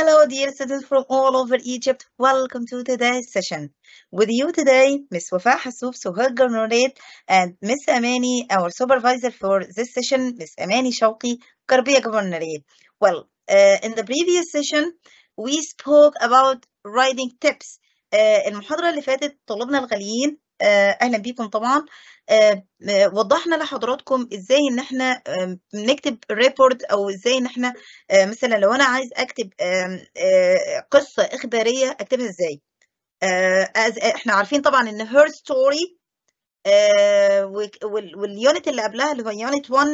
Hello, dear students from all over Egypt. Welcome to today's session. With you today, Ms. Wafa Hassoub, Suhail Garnoret, and Ms. Amani, our supervisor for this session, Ms. Amani Shawqi, Karbiya Governorate. Well, uh, in the previous session, we spoke about writing tips. Uh, المحاضرة اللي فاتت طلبنا الغاليين آه، اهلا بيكم طبعا آه، آه، وضحنا لحضراتكم ازاي ان احنا بنكتب ريبورت او ازاي ان احنا مثلا لو انا عايز اكتب قصه اخباريه اكتبها ازاي احنا عارفين طبعا ان هير ستوري واليونت اللي قبلها اللي هو يونت 1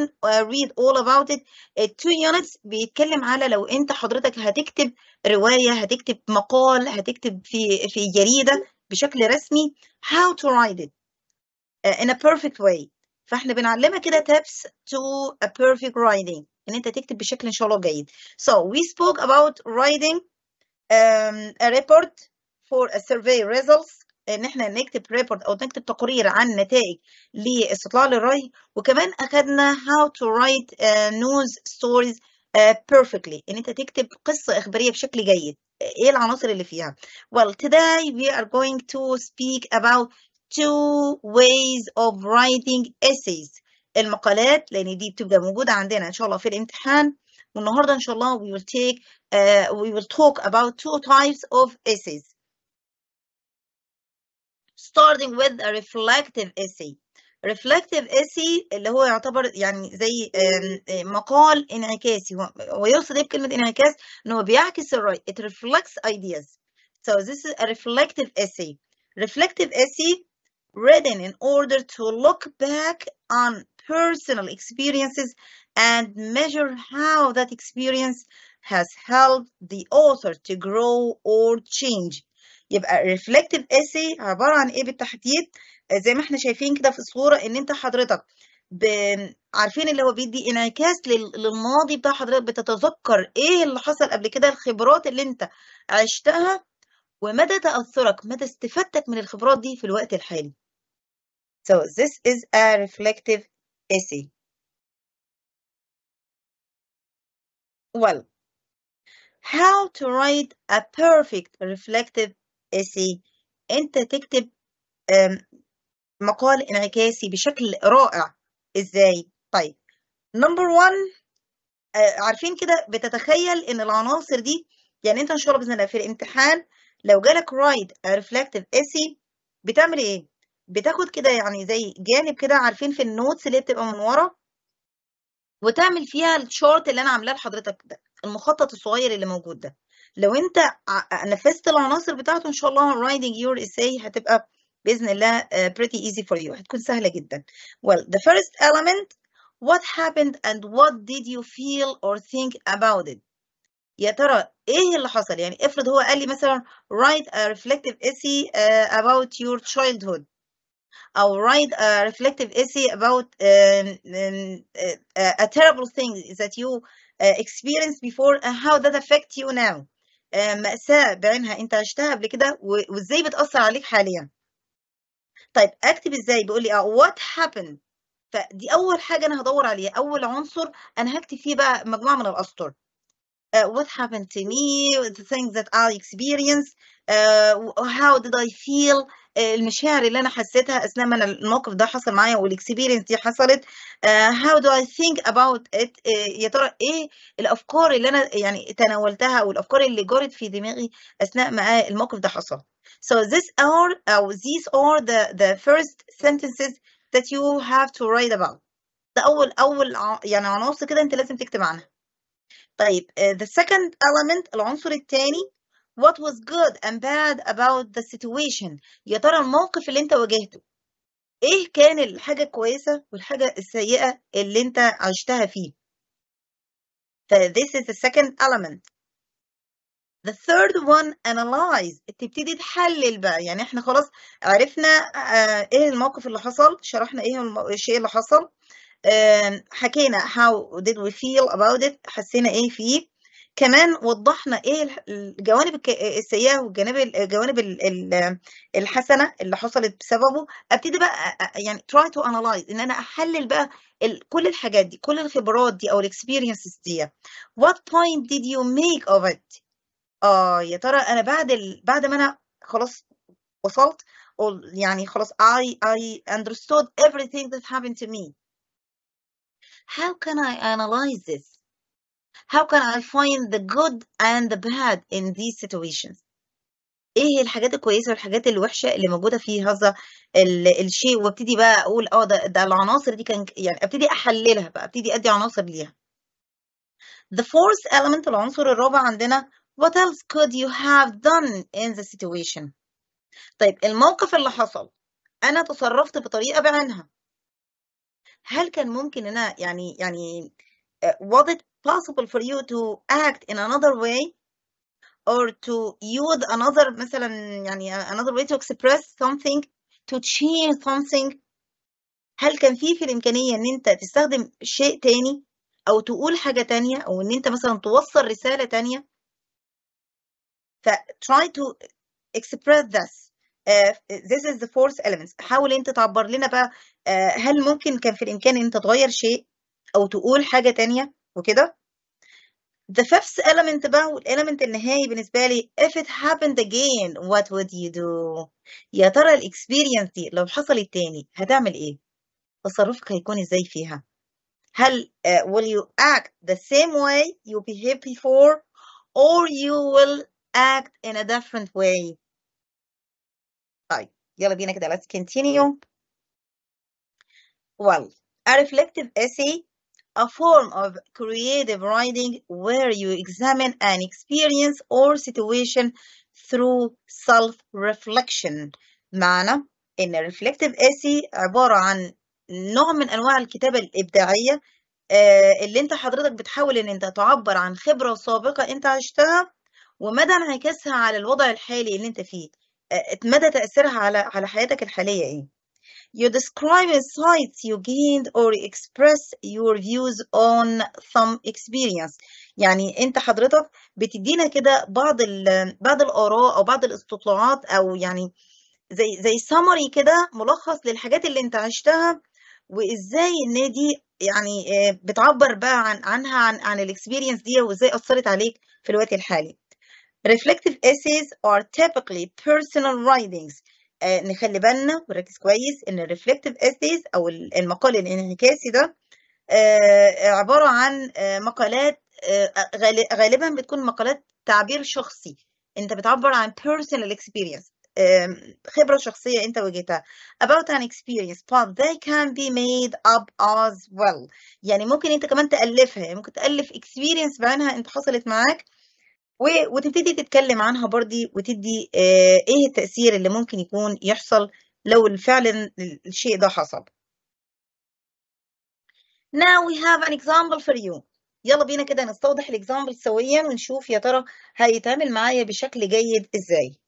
ريد اول اباوت ات التو يونتس بيتكلم على لو انت حضرتك هتكتب روايه هتكتب مقال هتكتب في في جريده بشكل رسمي how to write it آه، in a perfect way فاحنا بنعلمها كده tips to a perfect writing ان انت تكتب بشكل ان شاء الله جيد so we spoke about writing um, a report for a survey results ان احنا نكتب ريبورت او نكتب تقرير عن نتائج لاستطلاع للرأي وكمان اخذنا how to write uh, news stories uh, perfectly ان انت تكتب قصة اخبارية بشكل جيد ايه العناصر اللي فيها well today we are going to speak about two ways of writing essays المقالات لان دي بتبقى موجوده عندنا ان شاء الله في الامتحان والنهارده ان شاء الله we will take uh, we will talk about two types of essays starting with a reflective essay ريفلكتيف اسي اللي هو يعتبر يعني زي مقال انعكاسي هو يقصد ايه بكلمه انعكاس ان هو بيعكس الراي it reflects ideas so this is a reflective essay reflective essay written in order to look back on personal experiences and measure how that experience has helped the author to grow or change يبقى reflective essay عبارة عن ايه بالتحديد زي ما احنا شايفين كده في الصورة ان انت حضرتك ب... عارفين اللي هو بيدي انعكاس لل... للماضي بتاع حضرتك بتتذكر ايه اللي حصل قبل كده الخبرات اللي انت عشتها ومدى تأثرك مدى استفادتك من الخبرات دي في الوقت الحالي So this is a reflective essay Well How to write a perfect reflective essay انت تكتب مقال انعكاسي بشكل رائع ازاي طيب نمبر 1 آه، عارفين كده بتتخيل ان العناصر دي يعني انت ان شاء الله باذن الله في الامتحان لو جالك رايد ريفلكتيف اسي بتعمل ايه بتاخد كده يعني زي جانب كده عارفين في النوتس اللي بتبقى من ورا وتعمل فيها الشورت اللي انا عاملاه لحضرتك ده المخطط الصغير اللي موجود ده لو انت نفذت العناصر بتاعته ان شاء الله رايدنج يور اساي هتبقى باذن الله uh, pretty easy for you هتكون سهله جدا well the first element what happened and what did you feel or think about it يا ترى ايه اللي حصل يعني افرض هو قال لي مثلا write a reflective essay uh, about your childhood او write a reflective essay about um, um, uh, a terrible thing that you uh, experienced before and how that affect you now مأساة بعينها انت عشتها قبل كده وازاي بتأثر عليك حاليا طيب اكتب ازاي بيقول لي اه what happened فدي اول حاجه انا هدور عليها اول عنصر انا هكتب فيه بقى مجموعه من الاسطر وات آه، what happened to me the things that I experienced ديد آه، how did I feel آه، المشاعر اللي انا حسيتها اثناء ما الموقف ده حصل معايا والاكسبيرينس دي حصلت هاو how do I think about it يا ترى ايه الافكار اللي انا يعني تناولتها او الافكار اللي جرت في دماغي اثناء ما الموقف ده حصل So this are uh, these are the the first sentences that you have to write about. ده أول أول يعني عناصر كده أنت لازم تكتب عنها. طيب the second element العنصر الثاني what was good and bad about the situation يا ترى الموقف اللي أنت واجهته إيه كان الحاجة كويسة والحاجة السيئة اللي أنت عشتها فيه. So this is the second element the third one analyze تبتدي تحلل بقى يعني احنا خلاص عرفنا اه ايه الموقف اللي حصل شرحنا ايه الشيء اللي حصل اه حكينا how did we feel about it حسينا ايه فيه كمان وضحنا ايه الجوانب السيئه والجانب الجوانب الحسنه اللي حصلت بسببه ابتدي بقى آه، آه، يعني try to analyze ان انا احلل بقى كل الحاجات دي كل الخبرات دي او الاكسبيرينسز دي what point did you make of it اه يا ترى انا بعد ال... بعد ما انا خلاص وصلت يعني خلاص I I understood everything that happened to me how can I analyze this how can I find the good and the bad in these situations ايه هي الحاجات الكويسه والحاجات الوحشه اللي موجوده في هذا الشيء وابتدي بقى اقول اه ده, ده العناصر دي كان يعني ابتدي احللها بقى ابتدي ادي عناصر ليها the fourth element العنصر الرابع عندنا What else could you have done in the situation طيب الموقف اللي حصل أنا تصرفت بطريقة بعينها هل كان ممكن أنا يعني يعني آه، was it possible for you to act in another way or to use another مثلا يعني آه، another way to express something to change something هل كان في في الإمكانية إن أنت تستخدم شيء تاني أو تقول حاجة تانية أو إن أنت مثلا توصل رسالة تانية ف try to express this Uh, this is the fourth elements حاول انت تعبر لنا بقى uh, هل ممكن كان في الامكان ان انت تغير شيء او تقول حاجه تانية وكده the fifth element بقى والelement النهائي بالنسبه لي if it happened again what would you do يا ترى الاكسبيرينس دي لو حصلت تاني هتعمل ايه تصرفك هيكون ازاي فيها هل uh, will you act the same way you behaved before or you will act in a different way طيب يلا بينا كده let's continue well a reflective essay a form of creative writing where you examine an experience or situation through self-reflection معنى إن reflective essay عبارة عن نوع من أنواع الكتابة الإبداعية اللي أنت حضرتك بتحاول إن أنت تعبر عن خبرة سابقة أنت عشتها ومدى انعكاسها على الوضع الحالي اللي انت فيه آه، مدى تأثيرها على على حياتك الحالية ايه You describe insights you gained or express your views on some experience. يعني انت حضرتك بتدينا كده بعض بعض الاراء او بعض الاستطلاعات او يعني زي زي summary كده ملخص للحاجات اللي انت عشتها وازاي ان دي يعني آه، بتعبر بقى عن عنها عن عن الاكسبيرينس دي وازاي اثرت عليك في الوقت الحالي reflective essays are typically personal writings آه، نخلي بالنا ونركز كويس ان الريفلكتيف essays او المقال الانعكاسي ده آه، عباره عن آه، مقالات غالبا بتكون مقالات تعبير شخصي انت بتعبر عن personal experience خبرة شخصية أنت واجهتها about an experience but they can be made up as well يعني ممكن أنت كمان تألفها يعني ممكن تألف experience بعينها أنت حصلت معاك وتبتدي تتكلم عنها برضي وتدي آه، ايه التأثير اللي ممكن يكون يحصل لو فعلا الشيء ده حصل Now we have an example for you يلا بينا كده نستوضح الاكزامبل سويا ونشوف يا ترى هيتعامل معايا بشكل جيد ازاي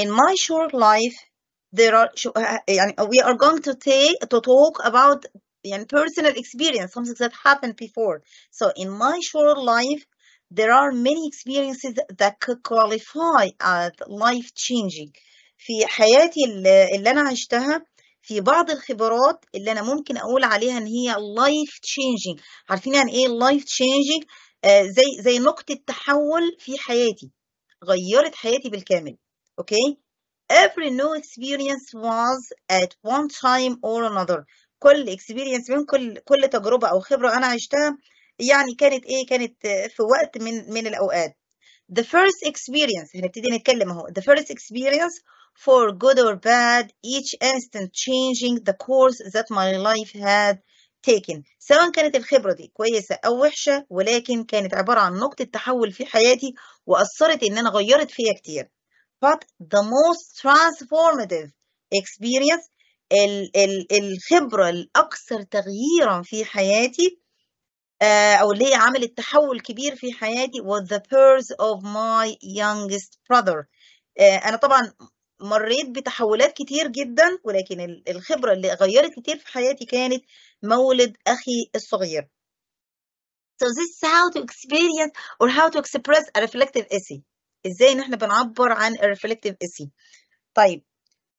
In my short life there are يعني we are going to take to talk about and personal experience, something that happened before. So in my short life, there are many experiences that could qualify as life changing. في حياتي اللي أنا عشتها في بعض الخبرات اللي أنا ممكن أقول عليها إن هي life changing. عارفين يعني إيه life changing؟ آه زي زي نقطة تحول في حياتي. غيرت حياتي بالكامل. أوكي؟ Every new experience was at one time or another كل اكسبيرينس من كل كل تجربه او خبره انا عشتها يعني كانت ايه كانت في وقت من من الاوقات the first experience هنبتدي نتكلم اهو the first experience for good or bad each instant changing the course that my life had taken سواء كانت الخبرة دي كويسة أو وحشة ولكن كانت عبارة عن نقطة تحول في حياتي وأثرت إن أنا غيرت فيها كتير but the most transformative experience الخبرة الأكثر تغييرا في حياتي آه، أو اللي هي عملت تحول كبير في حياتي was the birth of my youngest brother آه، أنا طبعا مريت بتحولات كتير جدا ولكن الخبرة اللي غيرت كتير في حياتي كانت مولد أخي الصغير So this is how to experience or how to express a reflective essay. ازاي ان احنا بنعبر عن a reflective essay. طيب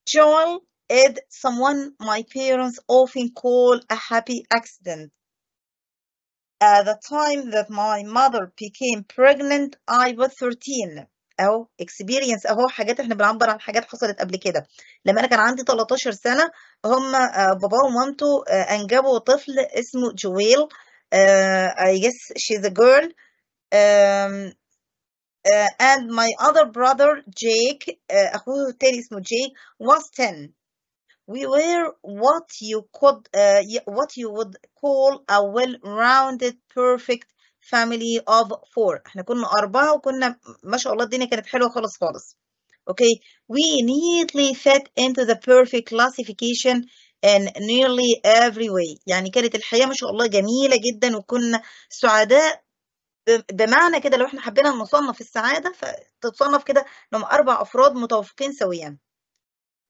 Joel It someone my parents often call a happy accident. At the time that my mother became pregnant, I was 13. اهو experience اهو حاجات احنا بنعبر عن حاجات حصلت قبل كده لما انا كان عندي 13 سنه هم باباه ومامته انجبوا طفل اسمه جويل I guess she's a girl um, uh, and my other brother Jake uh, اخوه التاني اسمه Jake was 10 We were what you could, uh, what you would call a well-rounded, perfect family of four. احنا كنا أربعة وكنا ما شاء الله الدنيا كانت حلوة خالص خالص. Okay, we neatly fit into the perfect classification in nearly every way. يعني كانت الحياة ما شاء الله جميلة جدا وكنا سعداء بمعنى كده لو احنا حبينا نصنف السعادة فتتصنف كده انهم أربع أفراد متوافقين سويا.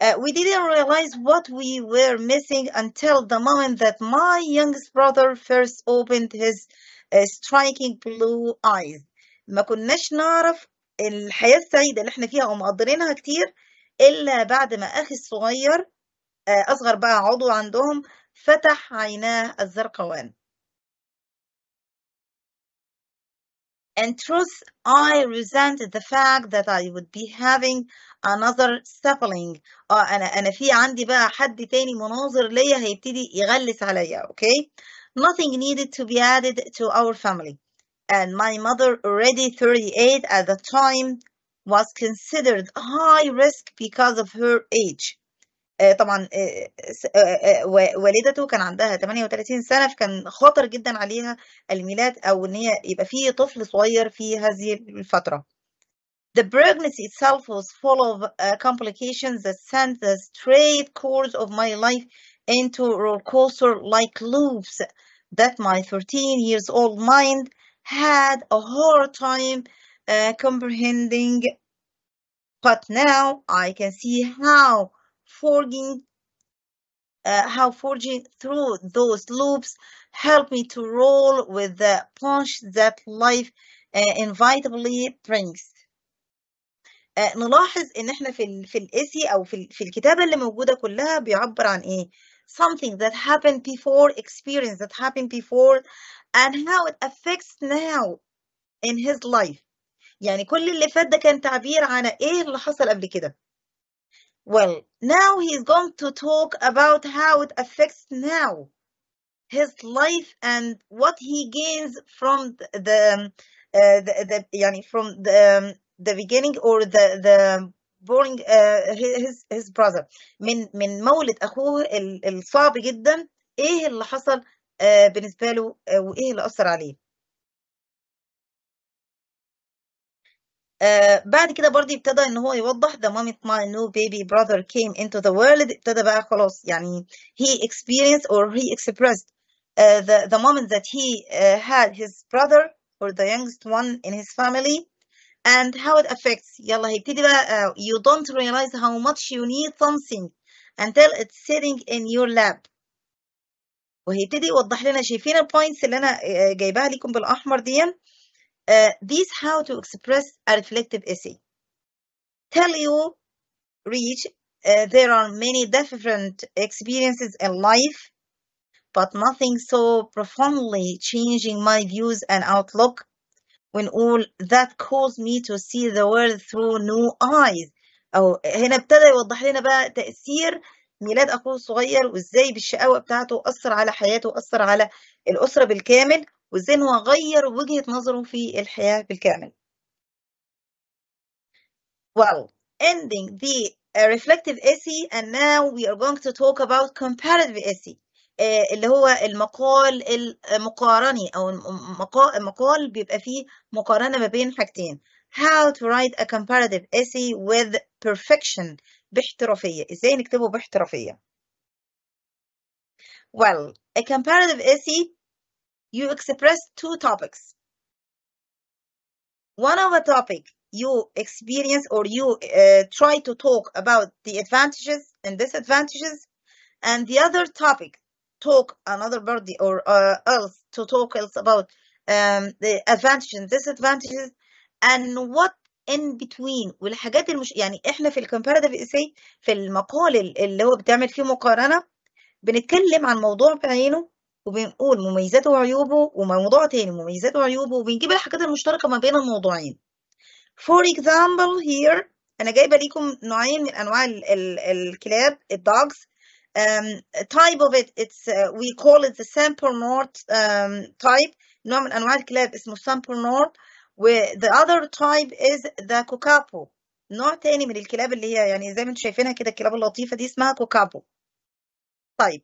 Uh, we didn't realize what we were missing until the moment that my youngest brother first opened his uh, striking blue eyes ما كناش نعرف الحياة السعيدة اللي احنا فيها ومقدرينها كتير إلا بعد ما أخي الصغير أصغر بقى عضو عندهم فتح عيناه الزرقاوان In truth, I resented the fact that I would be having another sapling. انا انا في عندي بقى حد تاني مناظر ليا هيبتدي يغلس عليا, okay? Nothing needed to be added to our family. And my mother, already 38 at the time, was considered high risk because of her age. طبعا والدته كان عندها 38 سنة فكان خطر جدا عليها الميلاد أو إن هي يبقى فيه طفل صغير في هذه الفترة. The pregnancy itself was full of complications that sent the straight course of my life into roller coaster like loops that my 13 years old mind had a hard time uh, comprehending. But now I can see how forging uh, how forging through those loops helped me to roll with the punch that life uh, inevitably brings. آه uh, نلاحظ ان احنا في في الاسي او في في الكتابه اللي موجوده كلها بيعبر عن ايه something that happened before experience that happened before and how it affects now in his life يعني كل اللي فات ده كان تعبير عن ايه اللي حصل قبل كده well, now he's going to talk about how it affects now his life and what he gains from the um, uh, the, the yani from the um, the beginning or the the born uh, his his brother من من مولد اخوه الصعب جدا ايه اللي حصل uh, بالنسبه له وايه اللي اثر عليه بعد كده برضه ابتدى ان هو يوضح the moment my new baby brother came into the world ابتدى بقى خلاص يعني he experienced or he expressed uh, the, the moment that he uh, had his brother or the youngest one in his family and how it affects يلا هيبتدي بقى uh, you don't realize how much you need something until it's sitting in your lap وهيبتدي يوضح لنا شايفين البوينتس اللي انا جايباها ليكم بالاحمر دي uh, how to express a reflective essay tell you reach uh, there are many different experiences in life but nothing so profoundly changing my views and outlook when all that caused me to see the world through new eyes او هنا ابتدى يوضح لنا بقى تاثير ميلاد اخوه الصغير وازاي بالشقاوه بتاعته اثر على حياته واثر على الأسرة بالكامل وازاي ان هو غير وجهه نظره في الحياه بالكامل well ending the uh, reflective essay and now we are going to talk about comparative essay اللي هو المقال المقارني او المقال بيبقى فيه مقارنه ما بين حاجتين how to write a comparative essay with perfection باحترافية ازاي نكتبه باحترافية well a comparative essay you express two topics. One of a topic you experience or you uh, try to talk about the advantages and disadvantages, and the other topic talk another body or uh, else to talk else about um, the advantages and disadvantages and what in between والحاجات المش... يعني احنا في الكومباراتيف اساي في المقال اللي هو بتعمل فيه مقارنه بنتكلم عن موضوع بعينه وبنقول مميزاته وعيوبه وموضوع تاني مميزاته وعيوبه وبنجيب الحاجات المشتركة ما بين الموضوعين for example here أنا جايبة ليكم نوعين من أنواع ال ال الكلاب dogs um, type of it it's uh, we call it the sample north um, type نوع من أنواع الكلاب اسمه sample north و the other type is the cocapo نوع تاني من الكلاب اللي هي يعني زي ما انتم شايفينها كده الكلاب اللطيفة دي اسمها cocapo طيب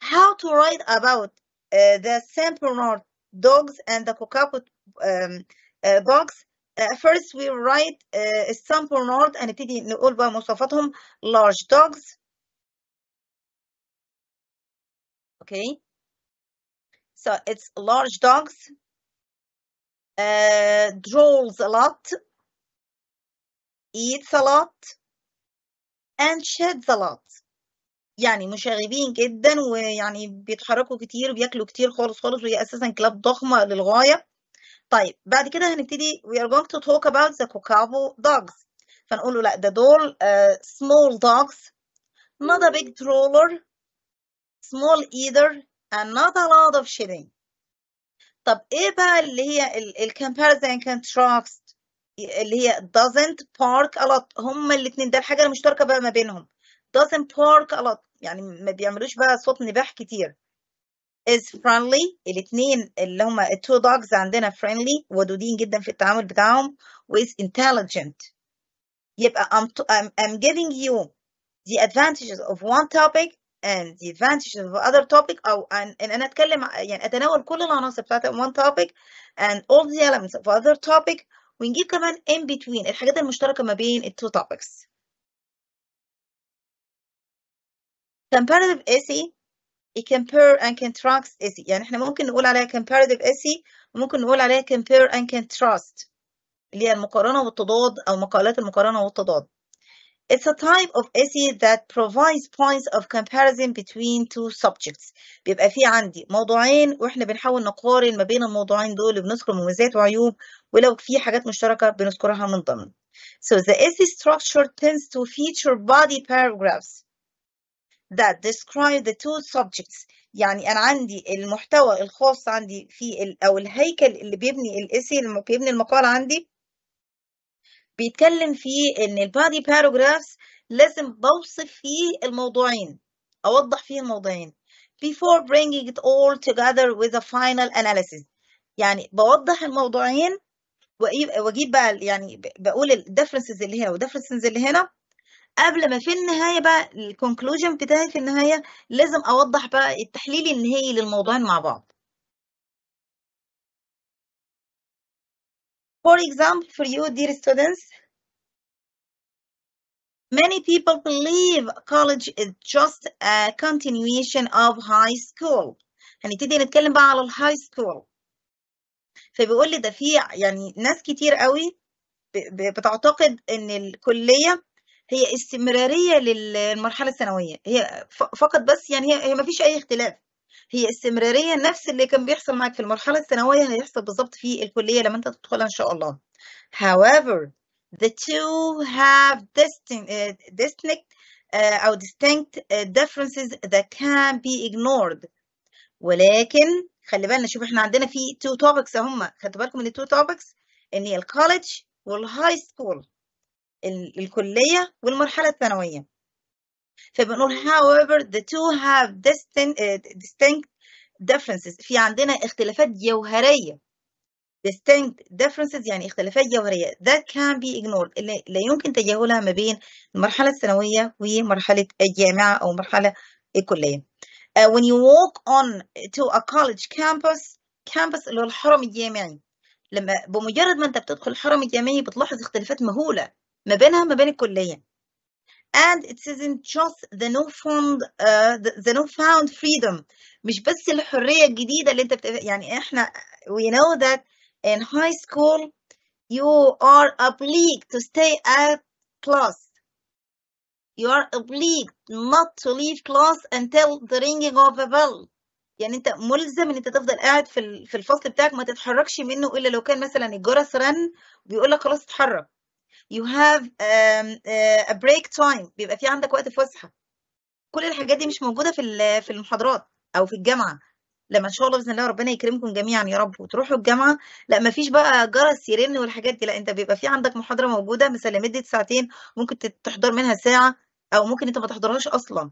how to write about uh, the Saint Bernard dogs and the cockapoo um, uh, dogs. Uh, first, we write uh, Saint Bernard هنبتدي نقول بقى مواصفاتهم large dogs. Okay. So it's large dogs. Uh, drools a lot, eats a lot, and sheds a lot. يعني مشاغبين جدا ويعني بيتحركوا كتير وبياكلوا كتير خالص خالص وهي اساسا كلاب ضخمه للغايه طيب بعد كده هنبتدي we are going to talk about the cocavo dogs فنقول له لا ده دول uh, small dogs not a big troller small either and not a lot of shedding طب ايه بقى اللي هي ال comparison contrast اللي هي doesn't park a lot هما الاثنين ده الحاجة المشتركة بقى ما بينهم doesn't park a lot يعني ما بيعملوش بقى صوت نباح كتير is friendly الاثنين اللي هما two dogs عندنا friendly ودودين جدا في التعامل بتاعهم is intelligent يبقى I'm, to, I'm, I'm giving you the advantages of one topic and the advantages of other topic او ان, انا اتكلم يعني اتناول كل العناصر بتاعت one topic and all the elements of other topic ونجيب كمان in between الحاجات المشتركه ما بين التو topics comparative essay it compare and contrast essay يعني احنا ممكن نقول عليها comparative essay وممكن نقول عليها compare and contrast اللي هي المقارنة والتضاد أو مقالات المقارنة والتضاد It's a type of essay that provides points of comparison between two subjects. بيبقى في عندي موضوعين واحنا بنحاول نقارن ما بين الموضوعين دول بنذكر مميزات وعيوب ولو في حاجات مشتركة بنذكرها من ضمن. So the essay structure tends to feature body paragraphs. that describe the two subjects يعني أنا عندي المحتوى الخاص عندي في ال أو الهيكل اللي بيبني الإيسي اللي بيبني المقال عندي بيتكلم فيه إن البادي paragraphs لازم بوصف فيه الموضوعين أوضح فيه الموضوعين before bringing it all together with a final analysis يعني بوضح الموضوعين واجيب بقى يعني بقول الديفرنسز اللي هنا والديفرنسز اللي هنا قبل ما في النهاية بقى الكونكلوجن بتاعي في النهاية لازم أوضح بقى التحليل النهائي للموضوعين مع بعض For example, for you, dear students, many people believe college is just a continuation of high school. هنبتدي نتكلم بقى على الهاي سكول. فبيقول لي ده في يعني ناس كتير قوي بتعتقد ان الكليه هي استمرارية للمرحلة الثانوية هي فقط بس يعني هي, هي فيش أي اختلاف هي استمرارية نفس اللي كان بيحصل معاك في المرحلة الثانوية هيحصل بالظبط في الكلية لما أنت تدخلها إن شاء الله however the two have distinct, uh, distinct uh, أو distinct uh, differences that can be ignored ولكن خلي بالنا شوف احنا عندنا في two topics هم خدتوا بالكم من two topics ان هي الكوليدج والهاي سكول الكلية والمرحلة الثانوية فبنقول however the two have uh, distinct differences في عندنا اختلافات جوهرية distinct differences يعني اختلافات جوهرية that can be ignored اللي لا يمكن تجاهلها ما بين المرحلة الثانوية ومرحلة الجامعة أو مرحلة الكلية uh, when you walk on to a college campus campus اللي هو الحرم الجامعي لما بمجرد ما انت بتدخل الحرم الجامعي بتلاحظ اختلافات مهولة ما بينها ما بين الكلية and it isn't just the no found uh, the no found freedom مش بس الحرية الجديدة اللي انت بت... يعني احنا we know that in high school you are obliged to stay at class you are obliged not to leave class until the ringing of a bell يعني انت ملزم ان انت تفضل قاعد في في الفصل بتاعك ما تتحركش منه الا لو كان مثلا الجرس رن بيقول لك خلاص اتحرك you have um, uh, a break time بيبقى في عندك وقت فسحه كل الحاجات دي مش موجوده في في المحاضرات او في الجامعه لما ان شاء الله باذن الله ربنا يكرمكم جميعا يا رب وتروحوا الجامعه لا ما فيش بقى جرس سيرين والحاجات دي لا انت بيبقى في عندك محاضره موجوده مثلا لمده ساعتين ممكن تحضر منها ساعه او ممكن انت ما تحضرهاش اصلا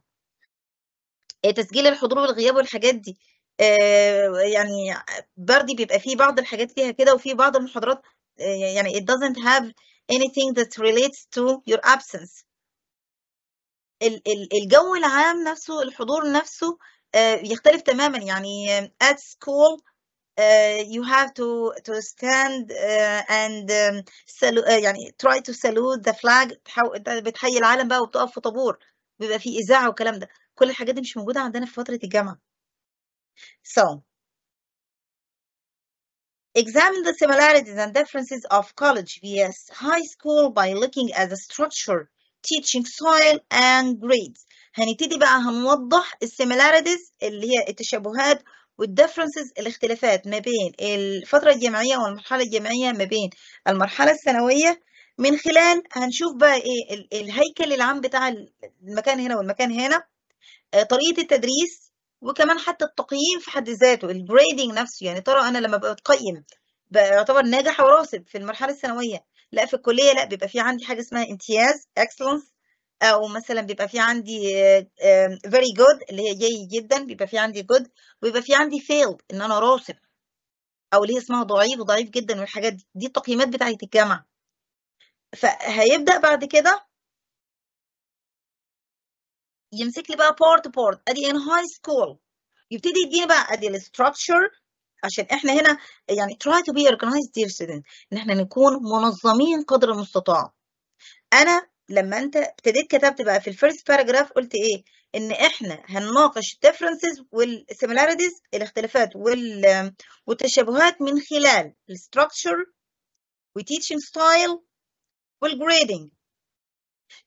آه، تسجيل الحضور والغياب والحاجات دي آه، يعني بردي بيبقى فيه بعض الحاجات فيها كده وفي بعض المحاضرات آه، يعني it doesn't have anything that relates to your absence الجو العام نفسه الحضور نفسه آه، يختلف تماما يعني آه، at school Uh, you have to to stand uh, and um, salu- uh, يعني try to salute the flag بتحو... بتحيي العالم بقى وبتقف في طابور بيبقى في إذاعة والكلام ده كل الحاجات دي مش موجودة عندنا في فترة الجامعة so Examine the similarities and differences of college vs. high school by looking at the structure, teaching style and grades. هنبتدي بقى هنوضح similarities اللي هي التشابهات differences الاختلافات ما بين الفترة الجامعية والمرحلة الجامعية ما بين المرحلة الثانوية من خلال هنشوف بقى ايه الهيكل العام بتاع المكان هنا والمكان هنا آه، طريقة التدريس وكمان حتى التقييم في حد ذاته الجريدنج نفسه يعني ترى انا لما بقيم يعتبر ناجح وراسب في المرحله الثانويه لا في الكليه لا بيبقى في عندي حاجه اسمها امتياز اكسلنس او مثلا بيبقى في عندي فيري جود اللي هي جيد جدا بيبقى في عندي جود ويبقى في عندي فيلد ان انا راسب او اللي هي اسمها ضعيف وضعيف جدا والحاجات دي دي التقييمات بتاعه الجامعه فهيبدا بعد كده يمسك لي بقى بارت بارت ادي ان هاي سكول يبتدي يديني بقى ادي الاستراكشر عشان احنا هنا يعني try to be organized dear student ان احنا نكون منظمين قدر المستطاع انا لما انت ابتديت كتبت بقى في الفيرست باراجراف قلت ايه ان احنا هنناقش differences والسيميلاريتيز الاختلافات وال والتشابهات من خلال الستراكشر وتيتشنج ستايل والجريدنج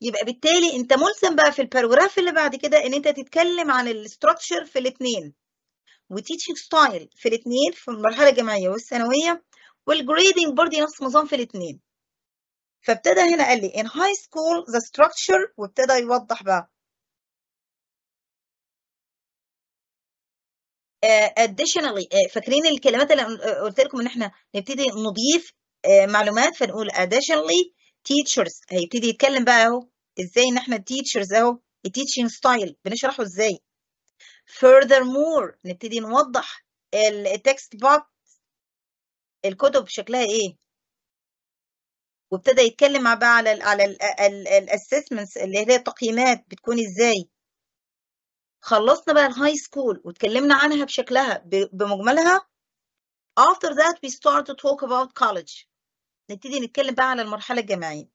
يبقى بالتالي انت ملزم بقى في الباراجراف اللي بعد كده ان انت تتكلم عن الاستراكشر في الاثنين وتيتشنج ستايل في الاثنين في المرحله الجامعيه والثانويه والجريدنج برضه نفس النظام في الاثنين فابتدى هنا قال لي ان هاي سكول ذا ستراكشر وابتدى يوضح بقى آه، additionally uh, فاكرين الكلمات اللي قلت لكم ان احنا نبتدي نضيف uh, معلومات فنقول additionally teachers هيبتدي آه، يتكلم بقى اهو ازاي ان احنا teachers اهو التيتشنج ستايل بنشرحه ازاي furthermore نبتدي نوضح التكست بوك الكتب شكلها ايه وابتدى يتكلم بقى على ال على الاسسمنتس اللي هي التقييمات بتكون ازاي خلصنا بقى الهاي سكول واتكلمنا عنها بشكلها بمجملها after that we start to talk about college نبتدي نتكلم بقى على المرحلة الجامعية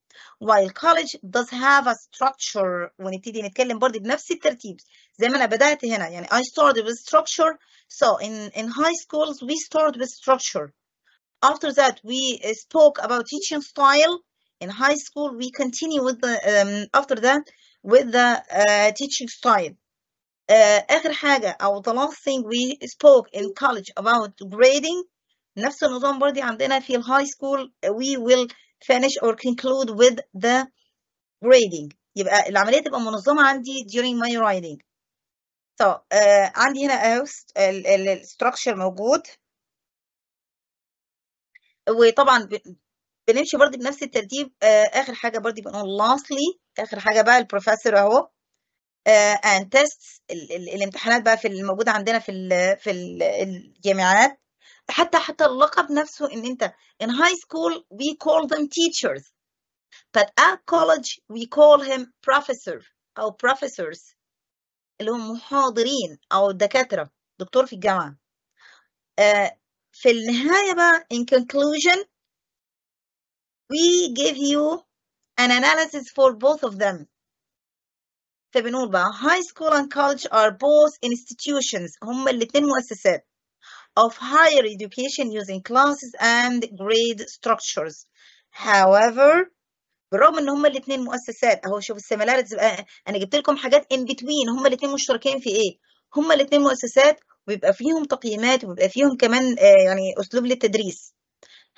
while college does have a structure ونبتدي نتكلم برضه بنفس الترتيب زي ما انا بدأت هنا يعني I started with structure so in in high schools we started with structure after that we spoke about teaching style in high school we continue with the um, after that with the uh, teaching style uh, آخر حاجة أو the last thing we spoke in college about grading نفس النظام برضه عندنا في الهاي سكول we will finish or conclude with the grading يبقى العملية تبقى منظمة عندي during my writing so uh, عندي هنا اهو الستراكشر موجود وطبعا بنمشي برضه بنفس الترتيب uh, اخر حاجه برضه بنقول lastly اخر حاجه بقى البروفيسور اهو uh, and tests ال ال الامتحانات بقى في الموجوده عندنا في ال في الجامعات حتى حتى اللقب نفسه ان انت in high school we call them teachers but at college we call him professor او professors اللي هم محاضرين او دكاتره دكتور في الجامعه في النهايه بقى in conclusion we give you an analysis for both of them فبنقول بقى high school and college are both institutions هم الاتنين مؤسسات of higher education using classes and grade structures however بالرغم ان هما الاثنين مؤسسات اهو شوف السيميلاريتيز انا جبت لكم حاجات ان بتوين هما الاثنين مشتركين في ايه هما الاثنين مؤسسات ويبقى فيهم تقييمات ويبقى فيهم كمان آه يعني اسلوب للتدريس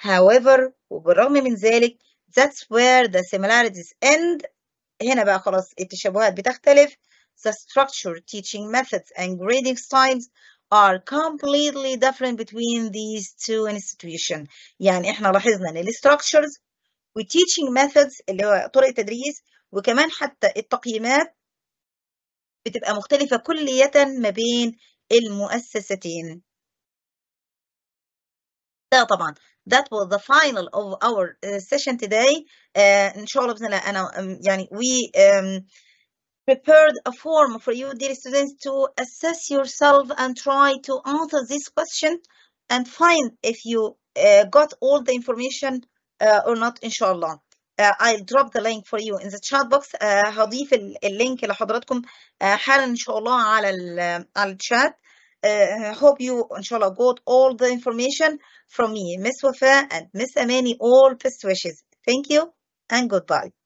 however وبالرغم من ذلك that's where the similarities end هنا بقى خلاص التشابهات بتختلف the structure teaching methods and grading styles are completely different between these two institutions يعني احنا لاحظنا ان الاستراكشرز والتيتشنج ميثودز اللي هو طرق التدريس وكمان حتى التقييمات بتبقى مختلفة كلية ما بين المؤسستين ده طبعا that was the final of our uh, session today uh, ان شاء الله باذن الله انا um, يعني we um, prepared a form for you, dear students, to assess yourself and try to answer this question and find if you uh, got all the information uh, or not, inshallah. Uh, I'll drop the link for you in the chat box uh, هضيف اللينك لحضراتكم uh, حالا إن شاء الله على ال على الشات uh, hope you inshallah got all the information from me Miss Wafa and Miss Amani all best wishes thank you and goodbye